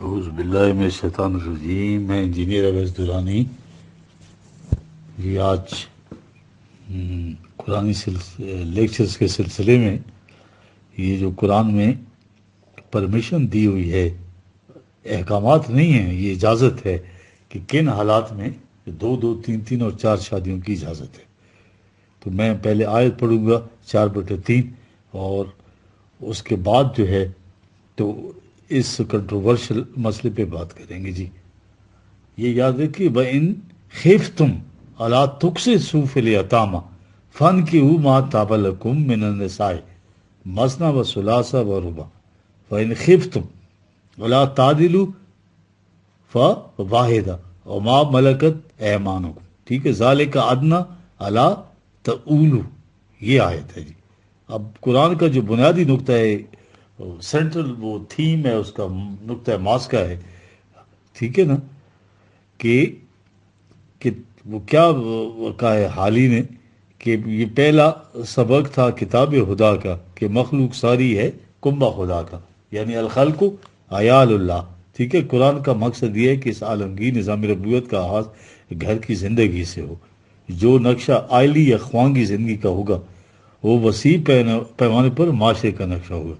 शैतान रजीम मैं इंजीनियर अवैस दुरानी जी आज कुरानी हम्म, लेक्चर्स के सिलसिले में ये जो कुरान में परमिशन दी हुई है अहकाम नहीं है ये इजाज़त है कि किन हालात में दो दो तीन तीन और चार शादियों की इजाज़त है तो मैं पहले आयत पढ़ूंगा चार बटे तीन और उसके बाद जो है तो इस कंट्रोवर्शल मसले पे बात करेंगे जी ये याद रखिए व इन खेफ तुम अला तुक से सूफिल अतामा फन की ऊ मा ताबलकुम मिनसाए मसना व सुलासा व रुबा व इन खेफ तुम अला तादिलु फ वाहिदा और मा मलकत एमानो ठीक है जाले का अदना अला तऊलू ये आयत है जी अब कुरान का जो बुनियादी नुकता है सेंट्रल तो वो थीम है उसका नुकता मास का है ठीक है ना कि कि वो क्या कहा है हाल ही ने कि ये पहला सबक था किताब खुदा का कि मखलूक सारी है कुंबा खुदा का यानी अलखलको अयाल्ला ठीक है कुरान का मकसद ये है कि इस आलमगी निज़ाम रबूत का आगाज घर की ज़िंदगी से हो जो नक्शा आयली या ख्वांगी ज़िंदगी का होगा वो वसी पैमाने पर माशरे का नक्शा होगा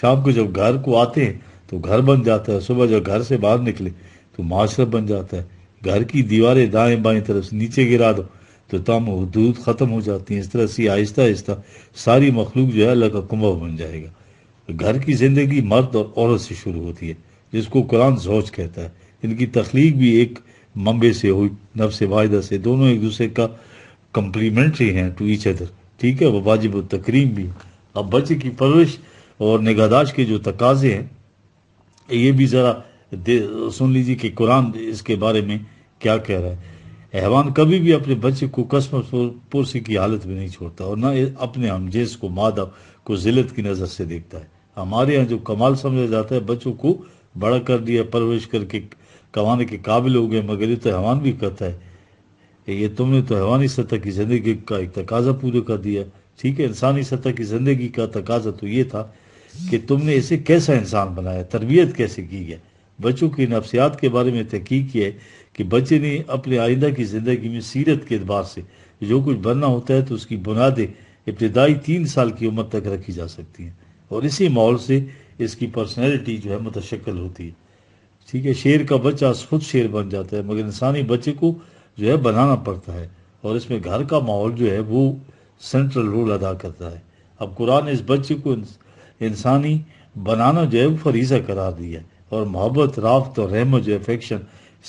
शाम को जब घर को आते हैं तो घर बन जाता है सुबह जब घर से बाहर निकले तो माशरा बन जाता है घर की दीवारें दाएं बाएं तरफ से नीचे गिरा दो तो तम हदूद ख़त्म हो जाती हैं इस तरह से आहिस्ता आहिस्ता सारी मखलूक जो है अल्लाह का कुंभ बन जाएगा घर की ज़िंदगी मर्द और औरत से शुरू होती है जिसको कुरान जोज कहता है इनकी तख्लीक भी एक मंबे से हुई नब से वायदा से दोनों एक दूसरे का कम्प्लीमेंट्री हैं टू ईच अदर ठीक है वह वाजिब तकरीम भी अब बच्चे की परवरिश और निगहदाश के जो तकाजे हैं ये भी ज़रा सुन लीजिए कि कुरान इसके बारे में क्या कह रहा है हैवान कभी भी अपने बच्चे को कसम पुरसी की हालत में नहीं छोड़ता और ना अपने हमजेज को मादा को जिलत की नज़र से देखता है हमारे यहाँ जो कमाल समझा जाता है बच्चों को बड़ा कर दिया परवरिश करके कमाने के काबिल हो गए मगर ये तो हैवान भी करता है ये तुमने तो हैवानी सतह की ज़िंदगी का एक तकाजा पूरा कर दिया ठीक है इंसानी सतह की ज़िंदगी का तकाजा तो ये था कि तुमने इसे कैसा इंसान बनाया तरबियत कैसे की है बच्चों की नफसियात के बारे में तहकीक की है कि बच्चे ने अपने आइंदा की ज़िंदगी में सीरत के अतबार से जो कुछ बनना होता है तो उसकी बुनियादें इब्तदाई तीन साल की उम्र तक रखी जा सकती हैं और इसी माहौल से इसकी पर्सनैलिटी जो है मुतशक्ल होती है ठीक है शेर का बच्चा खुद शेर बन जाता है मगर इंसानी बच्चे को जो है बनाना पड़ता है और इसमें घर का माहौल जो है वो सेंट्रल रोल अदा करता है अब कुरान इस बच्चे को इंसानी बनानो वो फरीजा करार दिया और मोहब्बत राफ्त और रहमत एफेक्शन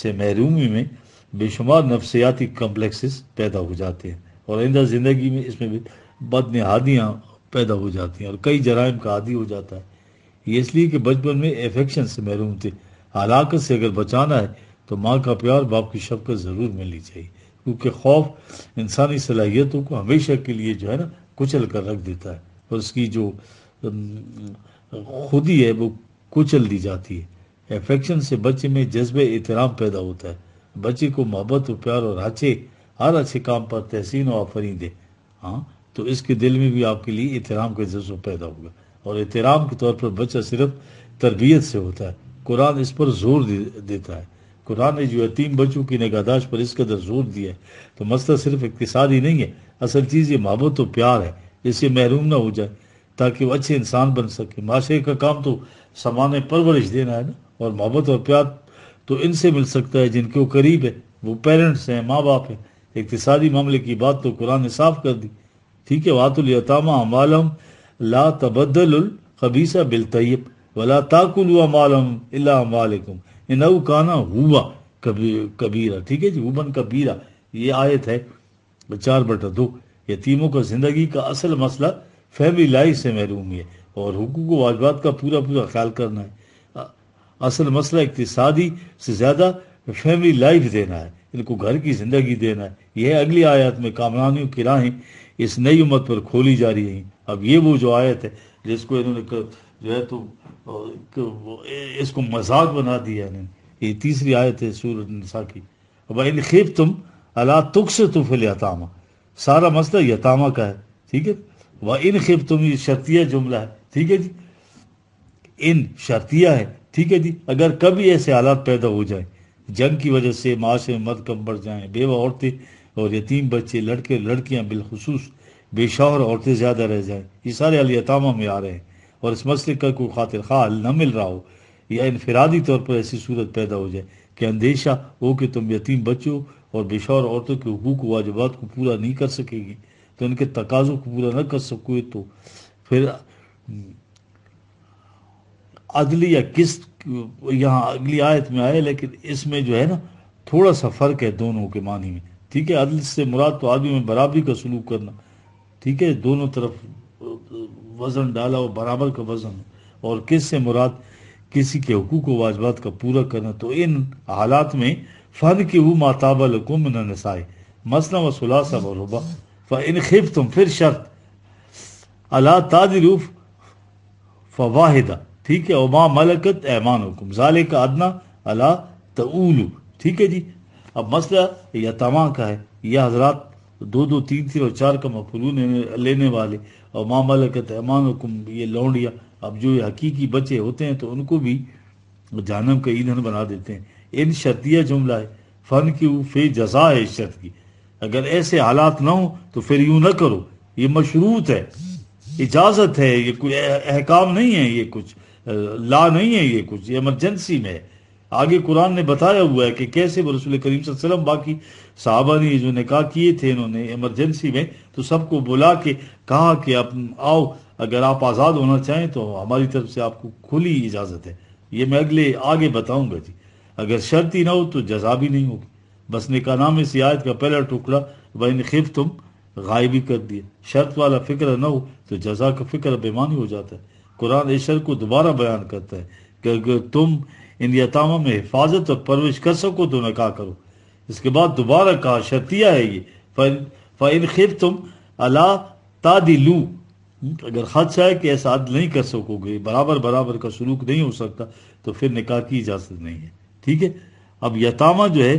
से महरूमी में बेशुमार नफसियाती कम्प्लेक्सेस पैदा हो जाते हैं और आइंदा ज़िंदगी में इसमें भी बदनहादियाँ पैदा हो जाती हैं और कई जराइम का आदि हो जाता है ये इसलिए कि बचपन में एफेक्शन से महरूम थे हलाकत से अगर बचाना है तो माँ का प्यार बाप की शफकत ज़रूर मिलनी चाहिए क्योंकि खौफ इंसानी सलाहियतों को हमेशा के लिए जो है ना कुचल कर रख देता है और उसकी जो खुद ही है वो कुचल दी जाती है एफेक्शन से बच्चे में जज्ब एहतराम पैदा होता है बच्चे को मोहब्बत और प्यार और अच्छे हर अच्छे काम पर तहसीन और आफरी दे हाँ तो इसके दिल में भी आपके लिए एहतराम का जज्बा पैदा होगा और एहतराम के तौर पर बच्चा सिर्फ तरबियत से होता है कुरान इस पर जोर दे, देता है कुरान ने जो यतीम बच्चों की नगादाश पर इस कदर जोर दिया है तो मसला सिर्फ इकतसाद ही नहीं है असल चीज़ ये मोहब्बत और प्यार है इससे महरूम ना हो जाए ताकि वो अच्छे इंसान बन सके माशरे का काम तो समान परवरिश देना है ना और मोहब्बत और प्यार तो इनसे मिल सकता है जिनके वो करीब है वो पेरेंट्स हैं माँ बाप हैं इकतसादी मामले की बात तो कुरान ने साफ कर दी ठीक है वातुलतामा मालम ला तबदल बिल तयब वला ताकुल मालम इला अमालकुम काना हुआ कबी कबीरा ठीक है जी हुबन कबीरा ये आयत है चार बटा दो यतीमों का जिंदगी का असल मसला फैमिली लाइफ से महरूम है और हकूक वाजबात का पूरा पूरा ख्याल करना है असल मसला इकतदी से ज़्यादा फैमिली लाइफ देना है इनको घर की ज़िंदगी देना है यह अगली आयत में कामरानियों की राहें इस नई उम्मत पर खोली जा रही हैं अब ये वो जो आयत है जिसको इन्होंने जो है तो इसको मजाक बना दिया इन्होंने ये तीसरी आयत है सूरत नसा की अब इन खेब तुम अला तुख से तुफिल यतामा सारा मसला यतामा का है ठीक है व इन खिफ तुम शर्तिया जुमला है ठीक है जी इन शर्तिया है ठीक है जी अगर कभी ऐसे हालात पैदा हो जाए जंग की वजह से माशरे में मद कम बढ़ जाए बेवा औरतें और यतीम बच्चे लड़के लड़कियां बिलखसूस बेशौर औरतें ज़्यादा रह जाएं ये सारे अलियतामा में आ रहे हैं और इस मसले का कोई खातिर खा हल न मिल रहा हो या इनफरादी तौर पर ऐसी सूरत पैदा हो जाए कि अंदेशा हो कि तुम यतीम बच्चों और बेशौर औरतों के हकूक वाजबात को पूरा नहीं कर सकेगी कि तो उनके तकाजों को पूरा न कर सकोगे तो फिर अगली या किस यहाँ अगली आयत में आए लेकिन इसमें जो है ना थोड़ा सा फर्क है दोनों के मानी में ठीक है अदल से मुराद तो आदमी में बराबरी का सलूक करना ठीक है दोनों तरफ वजन डाला और बराबर का वजन और किस से मुराद किसी के हकूक वाजबात का पूरा करना तो इन हालात में फन के वो माताबल को नसाए मसला व सुलासा व रुबा फ़िन खिफ तुम फिर शर्त अला तादिलूफ फवाहिदा ठीक है उमा मलकत ऐमान हुकुम ज़ाले का अदना अला तूलू ठीक है जी अब मसला तमा का है यह हजरात दो दो तीन तीन और चार का मफलू लेने वाले और माँ मलकत ऐमान हुकुम ये लौंडिया अब जो हकीकी बच्चे होते हैं तो उनको भी जानम का ईंधन बना देते हैं इन शर्तिया जुमला है फ़न की फे जजा है इस शर्त की अगर ऐसे हालात ना हो तो फिर यूं ना करो ये मशरूत है इजाज़त है ये कोई अहकाम नहीं है ये कुछ ला नहीं है ये कुछ ये इमरजेंसी में है आगे कुरान ने बताया हुआ है कि कैसे वो रसूल करीम वसल्लम बाकी साहबा ने जो निकाह किए थे इन्होंने इमरजेंसी में तो सबको बुला के कहा कि आप आओ अगर आप आज़ाद होना चाहें तो हमारी तरफ से आपको खुली इजाज़त है ये मैं अगले आगे बताऊंगा जी अगर शर्ती ना हो तो जजा भी नहीं होगी बसने का नाम इस आयत का पहला टुकड़ा वही खिफ तुम गायबी कर दिए शर्त वाला फिक्र न हो तो जजा का फिक्र बेमानी हो जाता है कुरान इस शर्त को दोबारा बयान करता है कि अगर तुम इन यतामा में हिफाजत और परवरिश कर सको तो नका करो इसके बाद दोबारा कहा शर्तिया है ये फ़ैन खिफ तुम अला तादिलू अगर खदशा है कि ऐसा हद नहीं कर सकोगे बराबर बराबर का सलूक नहीं हो सकता तो फिर निकाह की इजाज़त नहीं है ठीक है अब यतामा जो है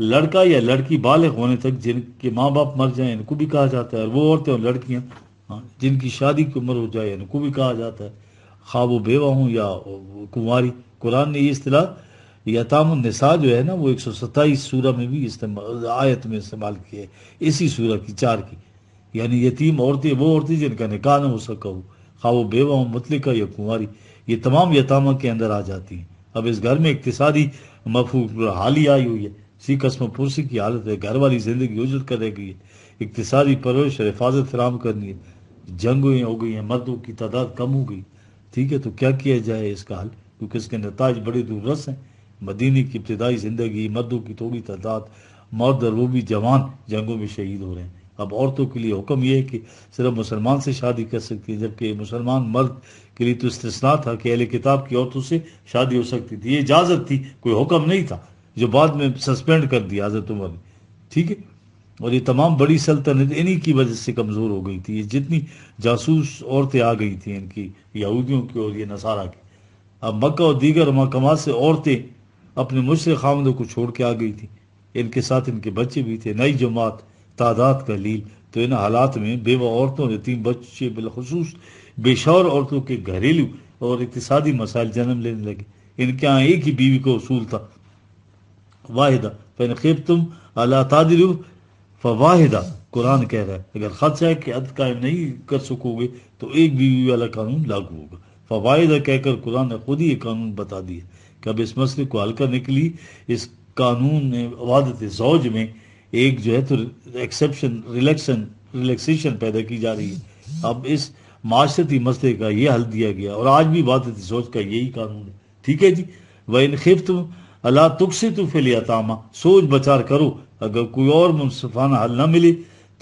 लड़का या लड़की बालग होने तक जिनके माँ बाप मर जाए इनको भी कहा जाता है और वो औरतें और लड़कियाँ हाँ जिनकी शादी की उम्र हो जाए इनको भी कहा जाता है खा हाँ, वो बेवा हूँ या कुंवारी कुरान ने ये अतलाह यताम निसा जो है ना वो एक सौ सत्ताईस सूरह में भी इस्तेमाल आयत में इस्तेमाल किया है इसी सूरह की चार की यानी यतीम औरतें वो औरतें जिनका निकाह ना हो सका हो खा हाँ, वो बेवा हूँ मुतलिका या कुंवारी ये तमाम यतामा के अंदर आ जाती हैं अब इस घर में इकतसादी मफहूम हाली आई हुई है सी पुरसी की हालत है घर वाली जिंदगी उजरत कर गई है इकतसारी परवरिश और हिफाजत फराम करनी है हुई हो गई हैं मर्दों की तादाद कम हो गई ठीक है तो क्या किया जाए इसका हल क्योंकि इसके नतज बड़े दूरस हैं मदीने की इब्तदाई ज़िंदगी मर्दों की थोड़ी तादाद मर्द और वो भी जवान जंगों में शहीद हो रहे हैं अब औरतों के लिए हुक्म यह है कि सिर्फ मुसलमान से शादी कर सकती है जबकि मुसलमान मर्द के लिए तो इस्तना था कि अहल किताब की औरतों से शादी हो सकती थी ये इजाज़त थी कोई हुक्म नहीं था जो बाद में सस्पेंड कर दिया हजरत उमर ने ठीक है और ये तमाम बड़ी सल्तनत इन्हीं की वजह से कमज़ोर हो गई थी ये जितनी जासूस औरतें आ गई थी इनकी यहूदियों की और ये नसारा की अब मक्का और दीगर महकमा से औरतें अपने मुशर खामदों को छोड़ के आ गई थी इनके साथ इनके बच्चे भी थे नई जमात तादाद का लील तो इन हालात में बेवा औरतों तीन बच्चे बिलखसूस बेशौर औरतों के घरेलू और इकतदी मसाइल जन्म लेने लगे इनके यहाँ एक ही बीवी का असूल था वाहिदा फ़ैन खीब तुम अला तादिलु फवाहिदा कुरान कह रहा है अगर खदशा है कि अद कायम नहीं कर सकोगे तो एक बीवी वाला कानून लागू होगा फवाहिदा कहकर कुरान ने खुद ही ये कानून बता दिया कि अब इस मसले को हल करने के लिए इस कानून ने वादत जौज में एक जो है तो एक्सेप्शन रिलेक्शन रिलैक्सेशन पैदा की जा रही है अब इस माशरती मसले का ये हल दिया गया और आज भी वादत जौज का यही कानून है ठीक है जी वह इन खिफ तुम अला तुकसी तो फिल यतामा सोच बचार करो अगर कोई और मुनसफाना हल ना मिली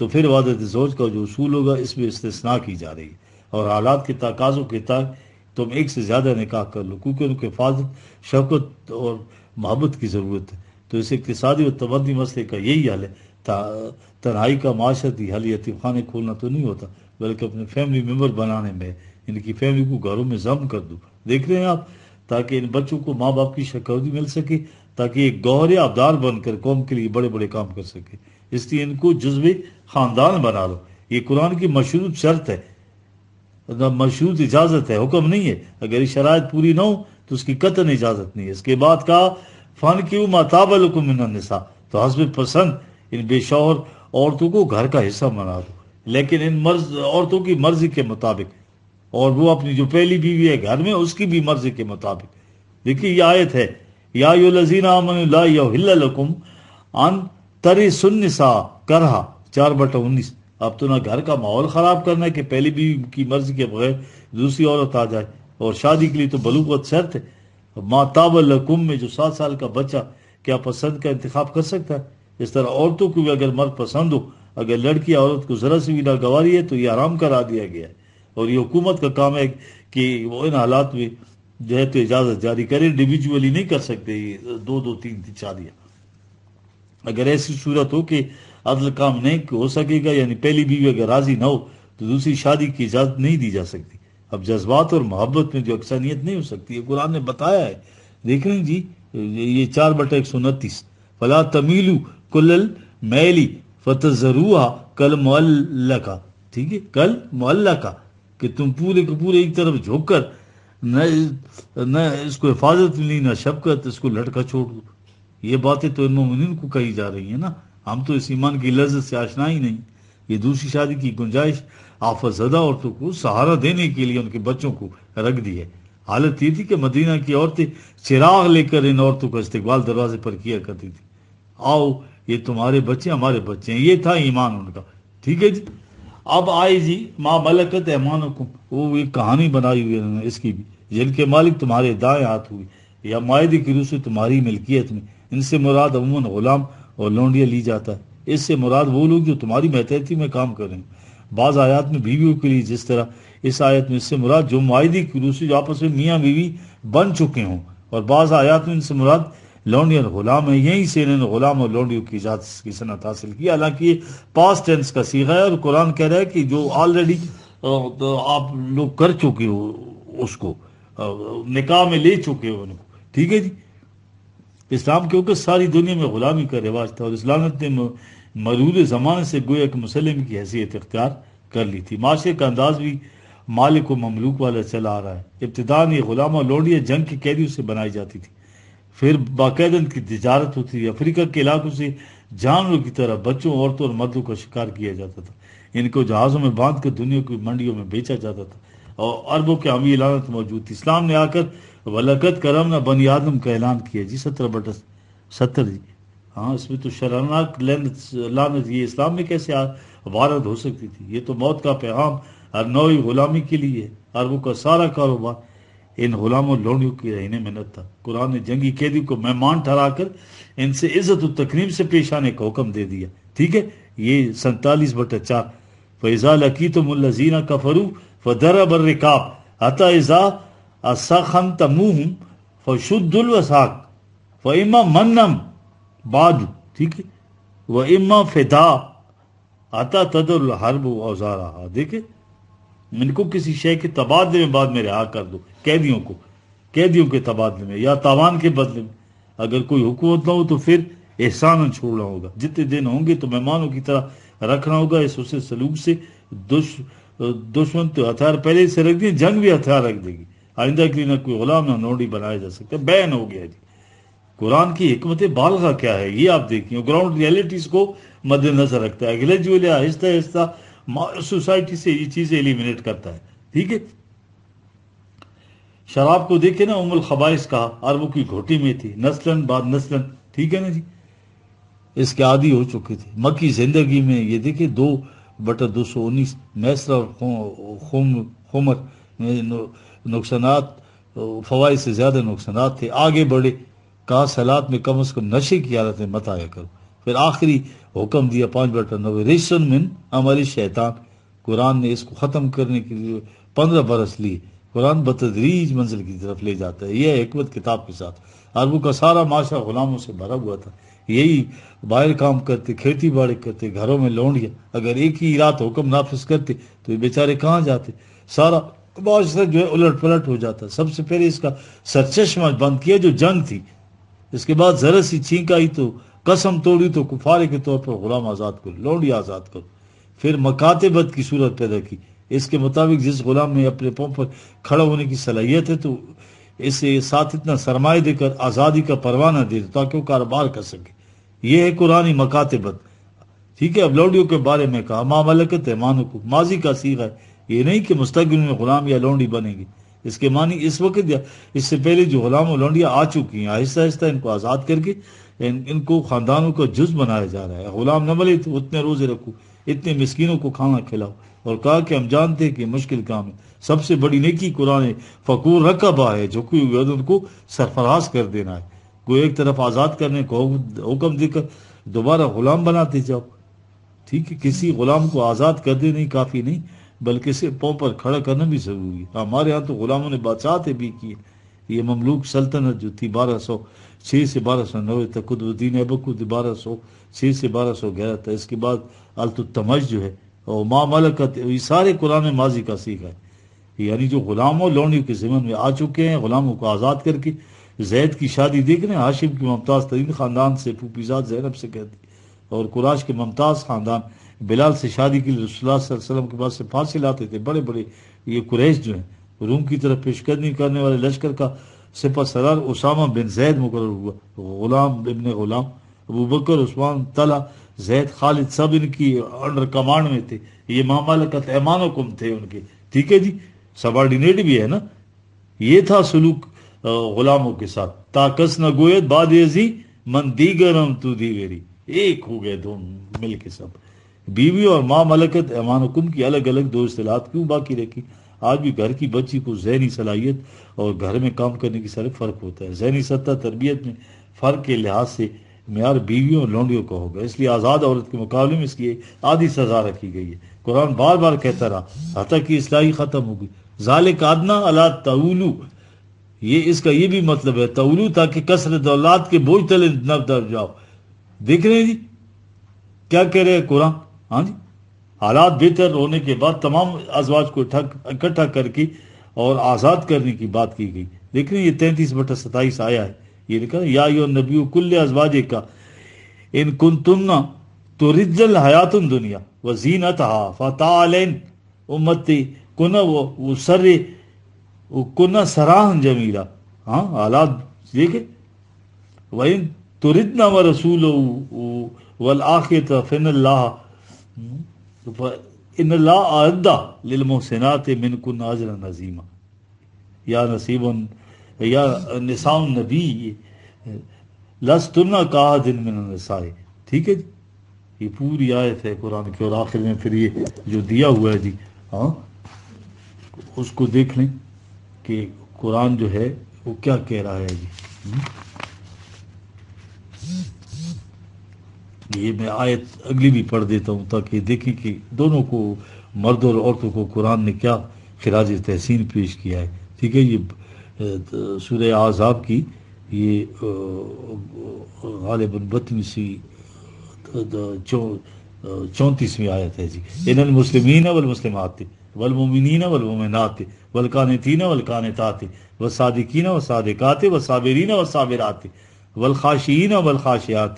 तो फिर वादत सोच का जो असूल होगा इसमें इस्तना की जा रही है और हालात के तकाजों के तक तुम एक से ज़्यादा निकाह कर लो क्योंकि उनके हिफाजत शवकत और मोहब्बत की ज़रूरत है तो इस इकतदी और तबदी मसले का यही हल है तनहाई का माशरती हल या खाने खोलना तो नहीं होता बल्कि अपने फैमिली मेम्बर बनाने में इनकी फैमिली को घरों में जम कर दो देख रहे हैं आप ताकि इन बच्चों को माँ बाप की शकौदी मिल सके ताकि एक गौर आबदार बनकर कौम के लिए बड़े बड़े काम कर सके इसलिए इनको जज्बे खानदान बना लो ये कुरान की मशहूर शर्त है मतलब मशहूर इजाजत है हुक्म नहीं है अगर ये शराय पूरी ना हो तो उसकी कतन इजाजत नहीं है इसके बाद कहा फन क्यों माताबल निसा तो हसब पसंद इन बेशौर औरतों को घर का हिस्सा बना दो लेकिन इन मर्ज औरतों की मर्जी के मुताबिक और वो अपनी जो पहली बीवी है घर में उसकी भी मर्जी के मुताबिक देखिए ये आयत है या यो लजीना लकुम अन तरी सा करहा चार बटा उन्नीस अब तो ना घर का माहौल खराब करना है कि पहली बीवी की मर्जी के बगैर दूसरी औरत आ जाए और शादी के लिए तो बलूबत शर्त है माताब लकुम में जो सात साल का बच्चा क्या पसंद का इंतखा कर सकता है इस तरह औरतों को भी अगर मर्द पसंद हो अगर लड़की औरत को जरा सी भी गवारी है तो ये आराम करा दिया गया है और ये हुकूमत का काम है कि वो इन हालात में जो है तो इजाज़त जारी करे इंडिविजुअली नहीं कर सकते ये दो दो तीन तीन शादियाँ अगर ऐसी सूरत हो कि अदल काम नहीं हो सकेगा यानी पहली बीवी अगर राजी ना हो तो दूसरी शादी की इजाज़त नहीं दी जा सकती अब जज्बात और मोहब्बत में जो अक्सानियत नहीं हो सकती है कुरान ने बताया है देख रहे हैं जी ये चार बटा एक सौ उनतीस फला तमीलू कुल मैली फतजरूहा कल का ठीक है कल का कि तुम पूरे के पूरे एक तरफ झोंक कर न न इसको हिफाजत मिली न शबकत तो इसको लटका छोड़ ये बातें तो इनमोमिन को कही जा रही है ना हम तो इस ईमान की लज्जत से आशना ही नहीं ये दूसरी शादी की गुंजाइश ज़दा औरतों को सहारा देने के लिए उनके बच्चों को रख दी है हालत ये थी कि मदीना की औरतें चिराग लेकर इन औरतों का इस्तेवाल दरवाजे पर किया करती थी आओ ये तुम्हारे बच्चे हमारे बच्चे हैं ये था ईमान उनका ठीक है जी अब आई जी माँ मलकत को वो एक कहानी बनाई हुई है इसकी भी जिनके मालिक तुम्हारे दाएं हाथ हुए या मायदे की रूस तुम्हारी मिल्कियत में इनसे मुराद अमूमन गुलाम और लोंडिया ली जाता है इससे मुराद वो लोग जो तुम्हारी महतहती में काम कर रहे हैं बाज़ आयात में बीवियों के लिए जिस तरह इस आयत में इससे मुराद जो मायदे की रूसी जो आपस में मियाँ बीवी बन चुके हों और बाज़ आयात में इनसे मुराद लौंडी और गुलाम है यहीं से इन्होंने गुलाम और लौंडियों की जात की सनत हासिल की हालांकि पास टेंस का सीखा है और कुरान कह रहा है कि जो ऑलरेडी तो आप लोग कर चुके हो उसको निकाह में ले चुके हो उनको ठीक है जी इस्लाम क्योंकि सारी दुनिया में गुलामी का रिवाज था और इस्लाम ने मरूद जमाने से गोया एक मुसलिम की हैसियत इख्तियार कर ली थी माशरे का अंदाज भी मालिक व ममलूक वाला चला आ रहा है इब्तदान ये गुलाम और लोडिया जंग की कैदियों से बनाई जाती थी फिर बाकायदा इनकी तजारत होती थी अफ्रीका के इलाकों से जानवरों की तरह बच्चों औरतों और मर्दों का शिकार किया जाता था इनको जहाज़ों में बांध कर दुनिया की मंडियों में बेचा जाता था और अरबों के अमी लानत मौजूद थी इस्लाम ने आकर वलकत करम न बनी आदम का ऐलान किया जी सत्रह बट सत्तर जी हाँ इसमें तो शरणार्थ लानत ये इस्लाम में कैसे वारद हो सकती थी ये तो मौत का पैगाम हर नौ गुलामी के लिए अरबों का सारा कारोबार इन गुलामों लोड़ियों की रहने में मिनत था कुरान ने जंगी कैदी को मेहमान ठहराकर इनसे इज्जत और तकरीब से पेश आने का हुक्म दे दिया ठीक है ये सैतालीस बटा चार फैज़ा लकी तो मुलजीना का फरू फदर बर रिकाब हता इज़ा तमूह फशुद्दुल वसाक व इमा मन्नम बाद ठीक है व इमा फिदा अता तदुल हरब औजारा देखे इनको किसी शय के तबादले में बाद में रिहा कर दो कैदियों को कैदियों के तबादले में या तावान के बदले में अगर कोई हुकूमत ना हो तो फिर एहसान छोड़ना होगा जितने दिन होंगे तो मेहमानों की तरह रखना होगा इस उसे सलूक से दुश दुश्मन तो हथियार पहले से रख दिए जंग भी हथियार रख देगी आइंदा के लिए ना कोई गुलाम ना नोडी बनाया जा सकता बैन हो गया जी कुरान की हमत बालगा क्या है ये आप देखिए ग्राउंड रियलिटीज को मद्देनजर रखता है अगले ग्रेजुअली आहिस्ता आहिस्ता सोसाइटी से ये चीज़ें एलिमिनेट करता है ठीक है शराब को देखे ना उमल खबाइश का अरबों की घोटी में थी नस्लन बाद नस्लन ठीक है ना जी इसके आदि हो चुके थे मक्की जिंदगी में ये देखे दो बटर दो सौ उन्नीस मैसर और खुमर में नुकसान फवाद से ज़्यादा नुकसान थे आगे बढ़े कहा सलाद में कम अज़ कम नशे की हालत में मत आया करो फिर आखिरी हुक्म दिया पांच बार टर्नओवर रेशन मिन अमल शैतान कुरान ने इसको ख़त्म करने के लिए पंद्रह बरस लिए कुरान बतदरीज मंजिल की तरफ ले जाता है यह हमत किताब के साथ अरबों का सारा माशा गुलामों से भरा हुआ था यही बाहर काम करते खेती बाड़ी करते घरों में लौंडिया गया अगर एक ही रात हुक्म नाफिस करते तो ये बेचारे कहाँ जाते सारा माशरा जो है उलट पलट हो जाता सबसे पहले इसका सरचश्मा बंद किया जो जंग थी इसके बाद जरा सी छींक आई तो कसम तोड़ी तो कुफारे के तौर पर गुलाम आज़ाद करो लौंडी आज़ाद करो फिर मकातबत की सूरत पैदा की इसके मुताबिक जिस गुलाम में अपने पाँव पर खड़ा होने की सलाहियत है तो इसे साथ इतना सरमाए देकर आज़ादी का परवाना दे दो ताकि वो कारोबार कर सके ये है कुरानी मकातबत ठीक है अब लौंडियों के बारे में कहा मामलकत मलकत है मानो को माजी का सीख है ये नहीं कि मुस्तकबिल में गुलाम या लौंडी बनेगी इसके मानी इस वक्त या इससे पहले जो गुलाम और लौंडियाँ आ चुकी हैं आहिस्ता आहिस्ता इनको आज़ाद करके इन इनको ख़ानदानों का जुज बनाया जा रहा है गुलाम न तो उतने रोज़े रखो इतने मिसकीनों को खाना खिलाओ और कहा कि हम जानते हैं कि मुश्किल काम है सबसे बड़ी नेकी कुरान फ़कूर रकबा है जो कि उनको सरफराज कर देना है को एक तरफ आज़ाद करने को हुक्म देकर दोबारा गुलाम बनाते जाओ ठीक है किसी गुलाम को आज़ाद कर देनी काफ़ी नहीं बल्कि से पाँव पर खड़ा करना भी ज़रूरी है हमारे यहाँ तो गुलामों ने बादशाहतें भी की है ये ममलूक सल्तनत जो थी बारह सौ छः से बारह सौ नबे तक कुतुद्दीन थी बारह सौ छः से बारह सौ ग्यारह तक इसके बाद अलतमज जो है और माँ मलकत ये सारे कुरान माजी का सीखा है यानी जो गुलामों लोनियों के जमन में आ चुके हैं गुलामों को आज़ाद करके जैद की शादी देख रहे हैं हाशिम की मुमताज़ तरीन ख़ानदान से फूफीजाद जैनब से कहती और कुराश के मुमताज़ ख़ानदान बिलाल से शादी के लिए रसोल्ला वसलम के पास से फांसी लाते थे बड़े बड़े ये कुरैश जो हैं रूम की तरफ पेशकदमी करने वाले लश्कर का सिपा सरार उसामा बिन जैद मुकर हुआ गुलाम इबन गुलाम अबू बकर उस्मान तला जैद खालिद सब इनकी अंडर कमांड में थे ये मामालकत ऐमान थे उनके ठीक है जी सबॉर्डिनेट भी है ना ये था सलूक गुलामों के साथ ताकस न गोयत बाद मन दीगरम तू दी गरी एक हो गए दो मिल के सब बीवी और माँ मलकत ऐमान की अलग अलग दो असलात क्यों बाकी रखी आज भी घर की बच्ची को जहनी सलाहियत और घर में काम करने की सारे फ़र्क होता है जहनी सत्ता तरबियत में फ़र्क के लिहाज से मैार बीवियों और लौंडियों का होगा इसलिए आज़ाद औरत के मुकाबले में इसकी आधी सजा रखी गई है कुरान बार बार कहता रहा हती की इसलाही ख़त्म होगी जाल कादना अला तउलू ये इसका ये भी मतलब है तउलू ताकि कसर औलाद के बोझ तले नब जाओ देख रहे हैं जी क्या कह रहे हैं कुरान हाँ जी हालात बेहतर होने के बाद तमाम आजवाज को इकट्ठा करके और आज़ाद करने की बात की गई लेकिन ये तैंतीस बटा सताइस आया है ये लिखा या यो नबी कुल्ल अजवाज का इन कुन तुमना तो रिजल हयात दुनिया व जीनत हा फ़तालैन उम्मती कुन वो सर कुन सराह जमीला हाँ हालात देखे वही तुरदना व रसूल वल आखिर फिन इन ला लादा मिन मिनकुन नाजर नजीमा या नसीबन या निसाउन नबी लस तुना कहा दिन मिन नसाए ठीक है जी ये पूरी आयत है कुरान की और आखिर में फिर ये जो दिया हुआ है जी हाँ उसको देख लें कि कुरान जो है वो क्या कह रहा है जी हुँ? ये मैं आयत अगली भी पढ़ देता हूँ ताकि देखें कि दोनों को मर्द और औरतों को कुरान ने क्या खराज तहसीन पेश किया है ठीक है ये सूर्य आज़ाब की ये गालिबन बतवीसी चौंतीसवीं आयत है जी इन मुस्लिम वल मुस्लिम आते वलमोमिन मोमिन वल मोमिनत वल कानतीन वल कानतात व सादिकीन व सादिकात व साबिरीन व साबिरात आते वलखाशीन वल खाशियात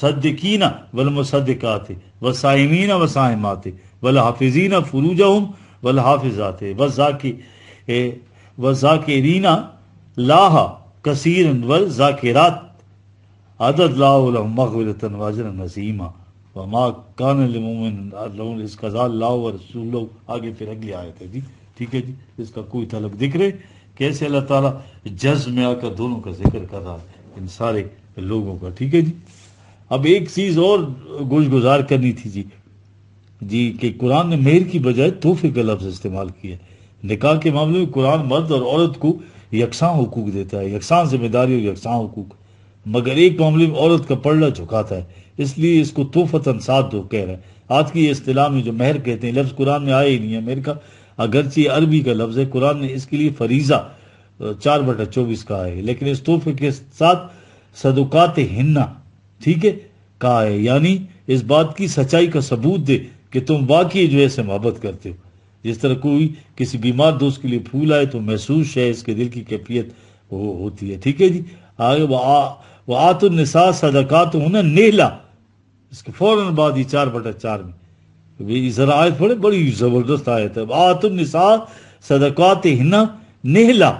सदकीना वल मुसदक़ात व साइमीना व साइमात वल हाफिजीना फरूजहम वल हाफिजात व जाकि व जाकिरीना लाहा कसीर वल जाकिरात अदद लाहमरतन वजर नसीमा व माँ कान लमोमिन इसका ला रसूल आगे फिर अगली आयत है जी ठीक है जी इसका कोई तलब दिख रहे कैसे अल्लाह ताला जज्ब में आकर दोनों का जिक्र कर रहा है इन सारे लोगों का ठीक है जी अब एक चीज और गोश गुजार करनी थी जी जी कि कुरान ने मेहर की बजाय तोहफे का लफ्ज इस्तेमाल किया निकाह के मामले में कुरान मर्द और औरत को यकसा हकूक देता है यकसा जिम्मेदारी और यकसा हकूक मगर एक मामले में औरत का पड़ला झुकाता है इसलिए इसको तोहफतन साथ दो तो कह रहा है आज की इस्तेलाह में जो मेहर कहते हैं लफ्ज कुरान में आया ही नहीं है मेहर का अगरचे अरबी का लफ्ज है कुरान ने इसके लिए फरीजा चार बटा चौबीस का है लेकिन इस तोहफे के साथ सदुकात हिन्ना ठीक है कहा है यानी इस बात की सच्चाई का सबूत दे कि तुम वाकई जो है से मोहब्बत करते हो जिस तरह कोई किसी बीमार दोस्त के लिए फूल आए तो महसूस है इसके दिल की कैफियत हो, होती है ठीक है जी आगे वह आतुल निसा सदकात उन्हें तो नेला इसके फौरन बाद ये चार बटा चार में तो जरा आयत थोड़े बड़ी जबरदस्त आयत है आतुल निसा सदकात हिना नेहला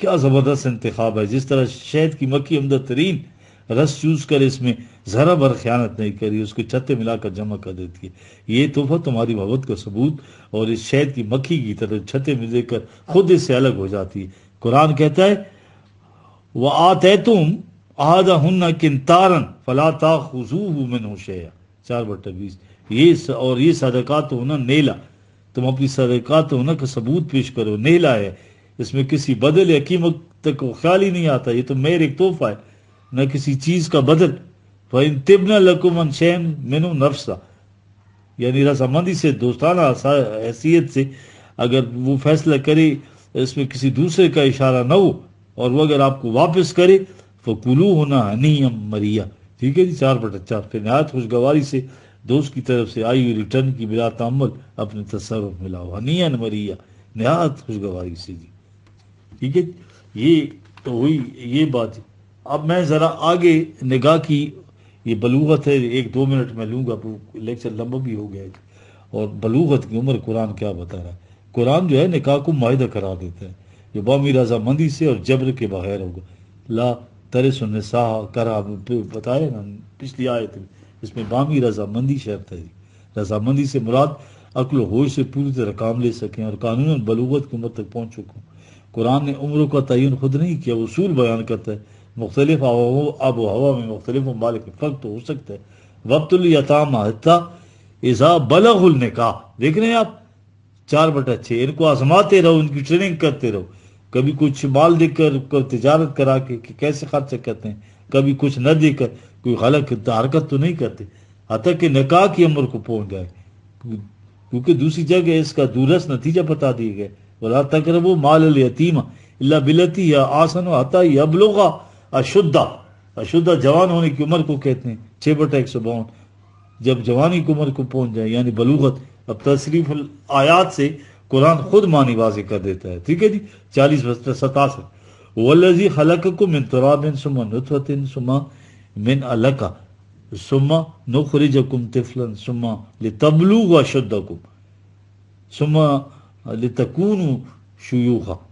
क्या जबरदस्त इंतखाब है जिस तरह शहद की मक्की अमदर तरीन रस चूस कर इसमें ज़रा भर ख्यानत नहीं करी उसको छत्ते मिलाकर जमा कर देती है ये तोहफा तुम्हारी भगवत का सबूत और इस शहद की मक्खी की तरह छत्ते में देकर खुद इससे अलग हो जाती है कुरान कहता है वह आते तुम आदा हन्ना किन फलाता फला मिन चार बट्टा बीस ये स, और ये सदका तो होना नीला तुम अपनी सदका तो होना का सबूत पेश करो नीला है इसमें किसी बदल या कीमत तक ख्याल ही नहीं आता ये तो मेर एक तोहफा है न किसी चीज का बदल तो इन तिबन लकुमन शैन मेनू नफसा यानी रसामंदी से दोस्ताना हैसियत से अगर वो फैसला करे इसमें किसी दूसरे का इशारा ना हो और वो अगर आपको वापस करे फकुलू तो होना हनीम मरिया ठीक है जी चार बटा चार फिर नहायत खुशगवारी से दोस्त की तरफ से आई हुई रिटर्न की बिला तमल अपने तस्वर हनी अन मरिया नहायत खुशगवारी से जी ठीक है ये तो हुई ये बात है अब मैं ज़रा आगे निगाह की ये बलूगत है एक दो मिनट में लूँगा लेक्चर लंबा भी हो गया है और बलूगत की उम्र कुरान क्या बता रहा है कुरान जो है निकाह को माहिदा करार देता है जो बामी रजामंदी से और जबर के बगैर होगा ला तरे सुन नसाह करा बताए ना पिछली आयत में इसमें बामी रजामंदी शर्त है रजामंदी से मुराद अक्ल होश से पूरी तरह काम ले सकें और कानून बलूगत की उम्र तक पहुँच चुका कुरान ने उम्रों का तयन खुद नहीं किया वसूल बयान करता है मुख्तलिफ आबो हवा में मुख्तलिफ ममालिक में फ़र्क तो हो सकता है वक्तुलतामा इज़ा बलगुल कहा देख रहे हैं आप चार बटा छः इनको आजमाते रहो इनकी ट्रेनिंग करते रहो कभी कुछ माल देकर कर तजारत करा के कि कैसे खर्च करते हैं कभी कुछ न देकर कोई गलत हरकत तो नहीं करते हती कि निका की उम्र को पहुंच जाए क्योंकि दूसरी जगह इसका दूरस नतीजा बता दिए गए बोला तक वो माल यतीमा अल्ला बिलती या आसन हता या अबलोगा अशुद्धा अशुद्धा जवान होने की उम्र को कहते हैं छह बटा एक सौ बावन जब जवानी की उम्र को पहुंच जाए यानी बलूगत अब तशरीफ आयात से कुरान खुद मानी वाजी कर देता है ठीक है जी चालीस बस्तर सतासठ वल्लजी हलक को मिन तुरा बिन सुमा नुतवतिन सुमा मिन अलका सुमा नुखरी जकुम तिफलन सुमा ले तबलू व शुद्ध कुम सुमा ले तकून शुयूखा